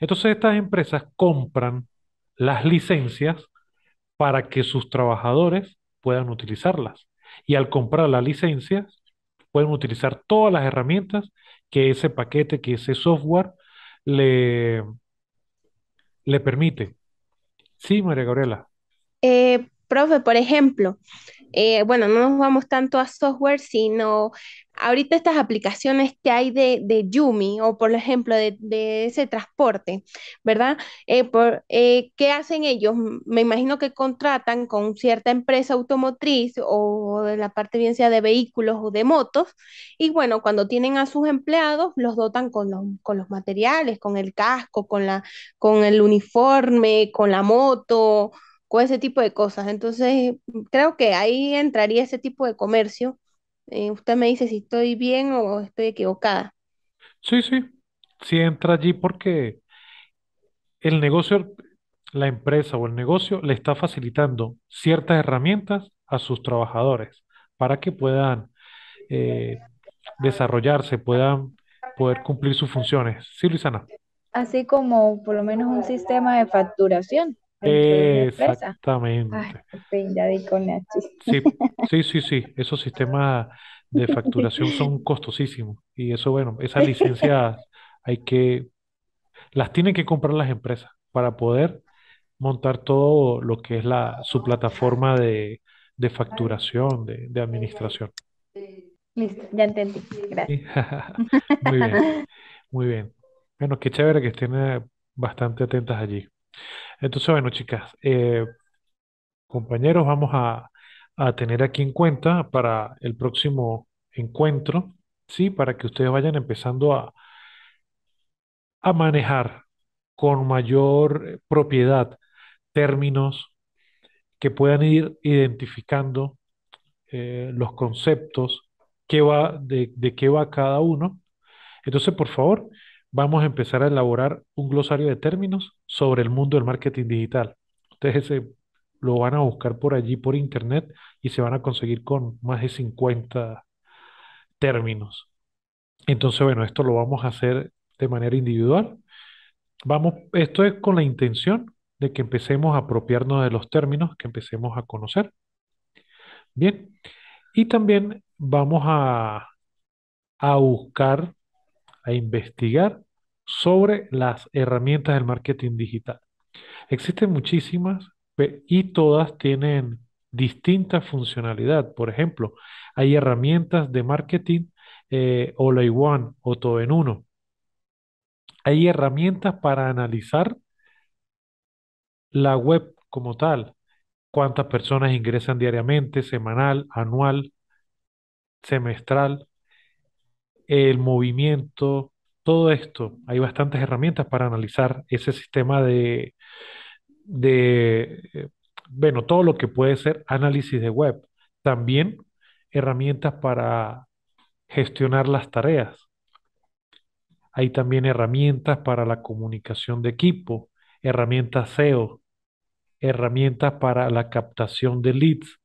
Entonces estas empresas compran las licencias para que sus trabajadores puedan utilizarlas. Y al comprar las licencias, pueden utilizar todas las herramientas que ese paquete, que ese software le, le permite. Sí, María Gabriela. Eh, profe, por ejemplo, eh, bueno, no nos vamos tanto a software, sino ahorita estas aplicaciones que hay de, de Yumi o por ejemplo de, ese transporte, ¿verdad? Eh, por, eh, ¿Qué hacen ellos? Me imagino que contratan con cierta empresa automotriz o de la parte bien sea de vehículos o de motos y bueno, cuando tienen a sus empleados los dotan con los, con los materiales, con el casco, con, la, con el uniforme, con la moto con ese tipo de cosas. Entonces, mm, creo que ahí entraría ese tipo de comercio. Eh, usted me dice si estoy bien o estoy equivocada. Sí, sí, sí entra allí porque el negocio, la empresa o el negocio le está facilitando ciertas herramientas a sus trabajadores para que puedan eh, desarrollarse, puedan poder cumplir sus funciones. Sí, Luisana. Así como por lo menos un sistema de facturación. Exactamente. sí, Sí, sí, esos sistemas de facturación son costosísimos y eso, bueno, esas licencias hay que, las tienen que comprar las empresas para poder montar todo lo que es la, su plataforma de, facturación, de, de, administración. Listo, ya entendí. Gracias. muy bien, muy bien. Bueno, qué chévere que estén eh, bastante atentas allí. Entonces, bueno, chicas, eh, compañeros, vamos a, tener aquí en cuenta para el próximo encuentro, ¿sí? Para que ustedes vayan empezando a, a manejar con mayor propiedad términos que puedan ir identificando eh, los conceptos, qué va, de, de qué va cada uno. Entonces, por favor, vamos a empezar a elaborar un glosario de términos sobre el mundo del marketing digital. Ustedes lo van a buscar por allí, por internet, y se van a conseguir con más de 50 términos. Entonces, bueno, esto lo vamos a hacer de manera individual. Vamos, esto es con la intención de que empecemos a apropiarnos de los términos, que empecemos a conocer. Bien, y también vamos a, a buscar a investigar sobre las herramientas del marketing digital. Existen muchísimas y todas tienen distinta funcionalidad. Por ejemplo, hay herramientas de marketing eh, All in One o Todo en Uno. Hay herramientas para analizar la web como tal. Cuántas personas ingresan diariamente, semanal, anual, semestral, el movimiento, todo esto. Hay bastantes herramientas para analizar ese sistema de, de, eh, bueno, todo lo que puede ser análisis de web. También herramientas para gestionar las tareas. Hay también herramientas para la comunicación de equipo, herramientas SEO, herramientas para la captación de leads,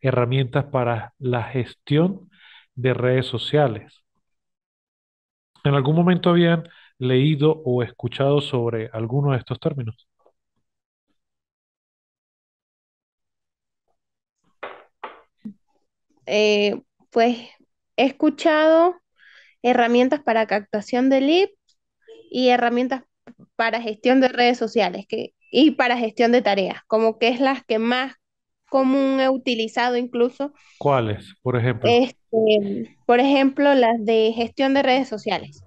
herramientas para la gestión de redes sociales. ¿En algún momento habían leído o escuchado sobre alguno de estos términos? Eh, pues he escuchado herramientas para captación de leads y herramientas para gestión de redes sociales que, y para gestión de tareas, como que es las que más común he utilizado incluso. ¿Cuáles, por ejemplo? Em, por ejemplo, las de gestión de redes sociales.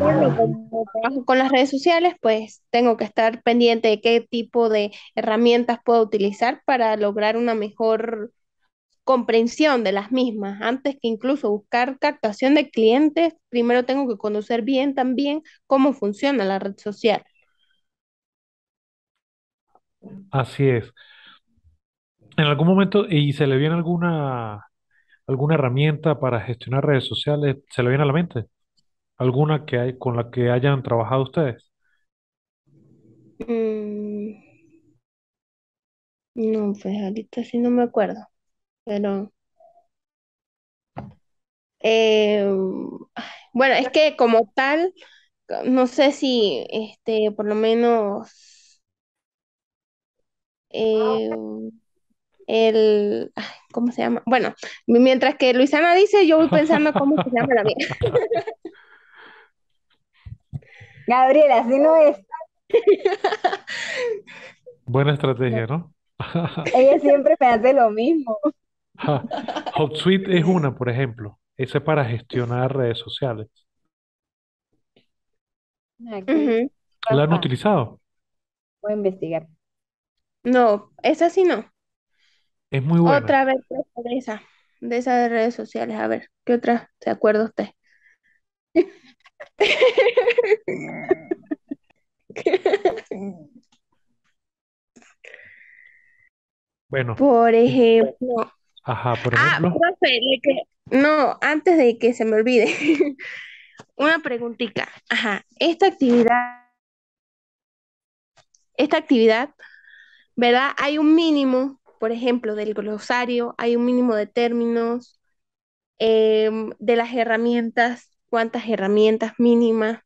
Ah. trabajo con las redes sociales, pues tengo que estar pendiente de qué tipo de herramientas puedo utilizar para lograr una mejor comprensión de las mismas. Antes que incluso buscar captación de clientes, primero tengo que conocer bien también cómo funciona la red social. Así es. En algún momento, ¿y se le viene alguna alguna herramienta para gestionar redes sociales? ¿Se le viene a la mente? ¿Alguna que hay, con la que hayan trabajado ustedes? Mm. no, pues ahorita sí no me acuerdo, pero... Eh, bueno, es que como tal, no sé si, este, por lo menos... Eh, el, ¿cómo se llama? Bueno, mientras que Luisana dice, yo voy pensando cómo se llama la mía. Gabriela, si no es. Buena estrategia, ¿no? Ella siempre me hace lo mismo. HotSuite es una, por ejemplo. Esa es para gestionar redes sociales. ¿La han utilizado? Voy a investigar. No, esa sí no. Es muy bueno. Otra vez de esa, de esas de redes sociales. A ver, ¿qué otra se acuerda usted? Bueno. Por ejemplo. Ajá, por ah, ejemplo. no, antes de que se me olvide, una preguntita. Ajá, esta actividad, esta actividad, ¿verdad? Hay un mínimo por ejemplo, del glosario, hay un mínimo de términos, em, de las herramientas, cuántas herramientas mínimas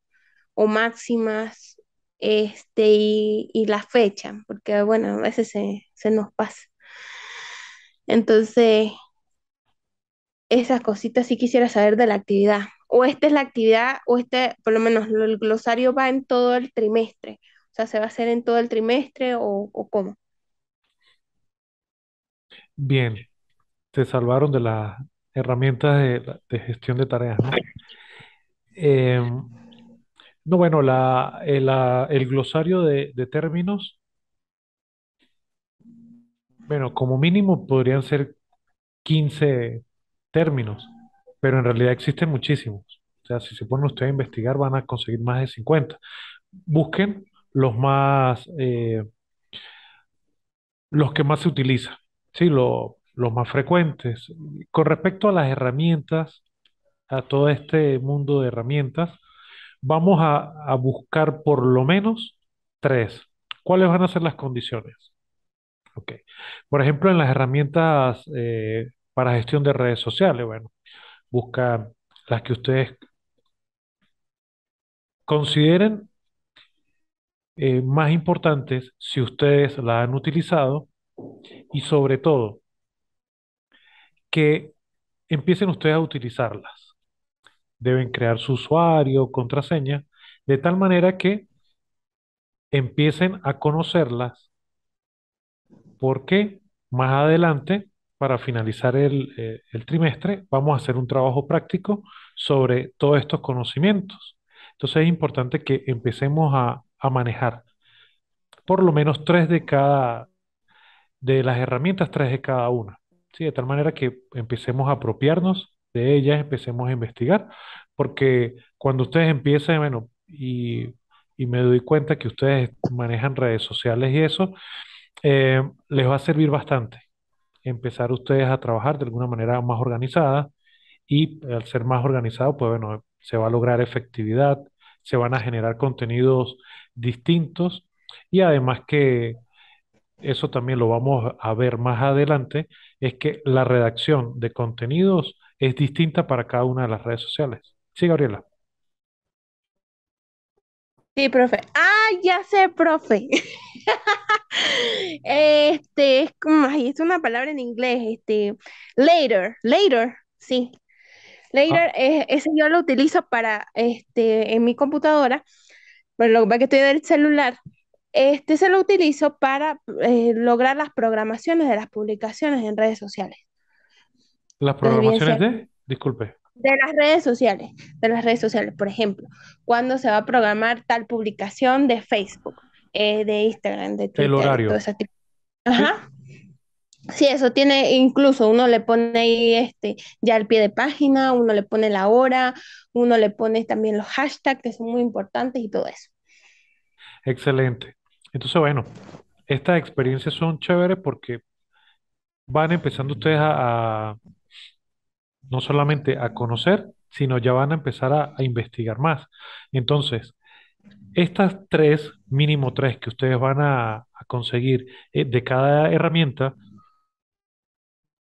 o máximas, este, y, la fecha, porque bueno, a veces se, nos pasa. Entonces, esas cositas sí quisiera saber de la actividad. O esta es la actividad, o este, por lo menos el glosario va en todo el trimestre. O sea, se va a hacer en todo el trimestre o cómo. Bien, te salvaron de las herramientas de, gestión de tareas, ¿no? Em, no, bueno, eh, el glosario de, términos, bueno, como mínimo podrían ser 15 términos, pero en realidad existen muchísimos. O sea, si se ponen usted a investigar, van a conseguir más de 50. Busquen los más, eh, los que más se utilizan sí, lo, los más frecuentes. Con respecto a las herramientas, a todo este mundo de herramientas, vamos a, buscar por lo menos tres. ¿Cuáles van a ser las condiciones? Okay. Por ejemplo, en las herramientas eh, para gestión de redes sociales, bueno, busca las que ustedes consideren eh, más importantes si ustedes la han utilizado y sobre todo que empiecen ustedes a utilizarlas. Deben crear su usuario, contraseña, de tal manera que empiecen a conocerlas. Porque más adelante, para finalizar eh, el, trimestre, vamos a hacer un trabajo práctico sobre todos estos conocimientos. Entonces es importante que empecemos a, a manejar por lo menos tres de cada de las herramientas de cada una, ¿sí? De tal manera que empecemos a apropiarnos de ellas, empecemos a investigar, porque cuando ustedes empiecen, bueno, y, y me doy cuenta que ustedes manejan redes sociales y eso, eh, les va a servir bastante empezar ustedes a trabajar de alguna manera más organizada y al ser más organizado, pues bueno, se va a lograr efectividad, se van a generar contenidos distintos y además que eso también lo vamos a ver más adelante, es que la redacción de contenidos es distinta para cada una de las redes sociales. Sí, Gabriela. Sí, profe. Ah, ya sé, profe. este es como, es una palabra en inglés, este, later, later, sí. Later, ah. ese yo lo utilizo para, este, en mi computadora, pero lo que que estoy en el celular, este se lo utilizo para eh, lograr las programaciones de las publicaciones en redes sociales. ¿Las programaciones de? Disculpe. De las redes sociales, de las redes sociales, por ejemplo, cuando se va a programar tal publicación de Facebook, eh, de Instagram, de Twitter, el horario. Todo Ajá. ¿Sí? eso tiene, incluso uno le pone ahí este, ya el pie de página, uno le pone la hora, uno le pone también los hashtags que son muy importantes y todo eso. Excelente. Entonces, bueno, estas experiencias son chéveres porque van empezando ustedes a, no solamente a conocer, sino ya van a empezar a, investigar más. Entonces, estas tres, mínimo tres que ustedes van a, conseguir eh, de cada herramienta,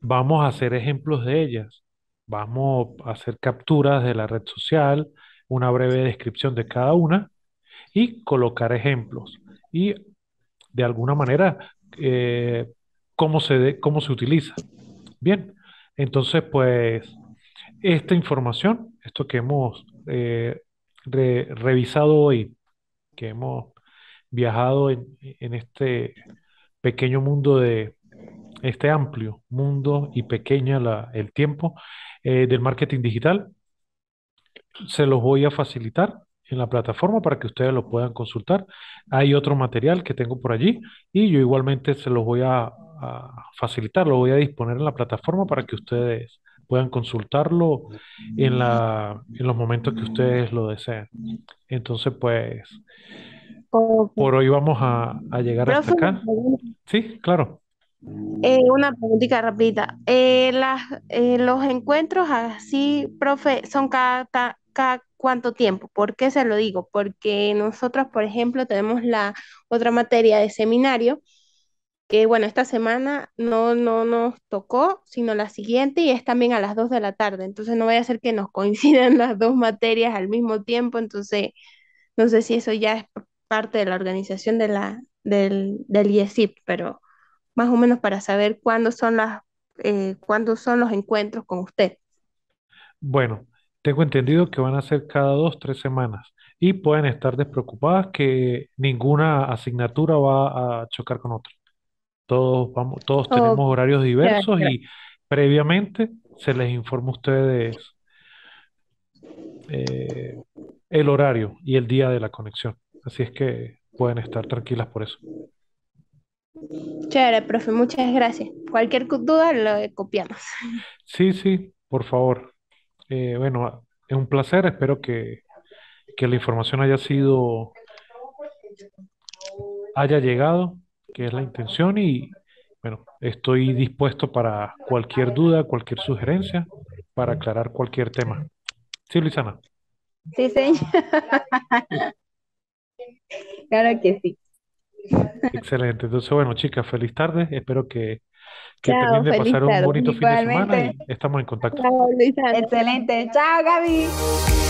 vamos a hacer ejemplos de ellas. Vamos a hacer capturas de la red social, una breve descripción de cada una y colocar ejemplos y de alguna manera eh, cómo, se cómo se utiliza. Bien, entonces pues esta información, esto que hemos eh, revisado hoy, que hemos viajado en, este pequeño mundo de este amplio mundo y pequeña el tiempo eh, del marketing digital, se los voy a facilitar en la plataforma para que ustedes lo puedan consultar. Hay otro material que tengo por allí y yo igualmente se los voy a, facilitar, lo voy a disponer en la plataforma para que ustedes puedan consultarlo en, en los momentos que ustedes lo deseen. Entonces, pues, por hoy vamos a, llegar hasta acá. Sí, claro. Eh, una pregunta rápida. Eh, eh, los encuentros así, profe, son cada, cada cuánto tiempo. ¿Por qué se lo digo? Porque nosotros, por ejemplo, tenemos la otra materia de seminario, que bueno, esta semana no, no nos tocó, sino la siguiente y es también a las 2 de la tarde. Entonces no vaya a ser que nos coincidan las dos materias al mismo tiempo. Entonces, no sé si eso ya es parte de la organización de la, del, del IESIP, pero más o menos para saber cuándo son, las, eh, cuándo son los encuentros con usted. Bueno, tengo entendido que van a ser cada dos, tres semanas y pueden estar despreocupadas que ninguna asignatura va a chocar con otra. Todos vamos, todos tenemos horarios diversos y previamente se les informa a ustedes eh, el horario y el día de la conexión. Así es que pueden estar tranquilas por eso. Chévere, profe, muchas gracias. Cualquier duda lo copiamos. Sí, sí, por favor. Eh, bueno, es un placer, espero que, la información haya sido, haya llegado, que es la intención y bueno, estoy dispuesto para cualquier duda, cualquier sugerencia, para aclarar cualquier tema. Sí, Luisana. Sí, señor. claro que sí. Excelente. Entonces, bueno, chicas, feliz tarde. Espero que que Chao, terminen de pasar un bonito fin de semana y estamos en contacto. Excelente. Chao, Gaby.